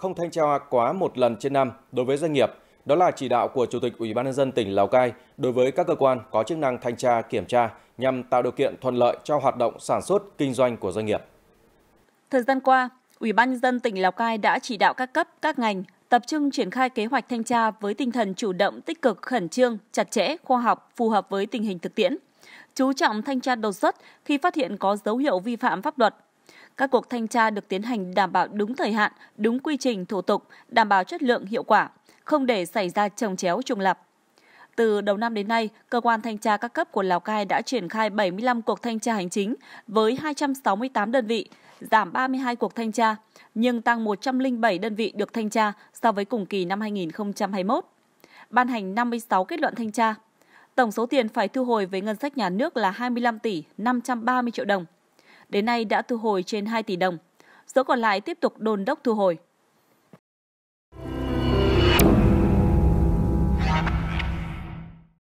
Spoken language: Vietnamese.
không thanh tra quá một lần trên năm đối với doanh nghiệp. Đó là chỉ đạo của Chủ tịch Ủy ban nhân dân tỉnh Lào Cai đối với các cơ quan có chức năng thanh tra kiểm tra nhằm tạo điều kiện thuận lợi cho hoạt động sản xuất kinh doanh của doanh nghiệp. Thời gian qua, Ủy ban nhân dân tỉnh Lào Cai đã chỉ đạo các cấp, các ngành tập trung triển khai kế hoạch thanh tra với tinh thần chủ động, tích cực, khẩn trương, chặt chẽ, khoa học, phù hợp với tình hình thực tiễn. Chú trọng thanh tra đột xuất khi phát hiện có dấu hiệu vi phạm pháp luật các cuộc thanh tra được tiến hành đảm bảo đúng thời hạn, đúng quy trình thủ tục, đảm bảo chất lượng hiệu quả, không để xảy ra trồng chéo trùng lập. Từ đầu năm đến nay, cơ quan thanh tra các cấp của Lào Cai đã triển khai 75 cuộc thanh tra hành chính với 268 đơn vị, giảm 32 cuộc thanh tra, nhưng tăng 107 đơn vị được thanh tra so với cùng kỳ năm 2021. Ban hành 56 kết luận thanh tra. Tổng số tiền phải thu hồi với ngân sách nhà nước là 25 tỷ 530 triệu đồng – đến nay đã thu hồi trên 2 tỷ đồng. Số còn lại tiếp tục đồn đốc thu hồi.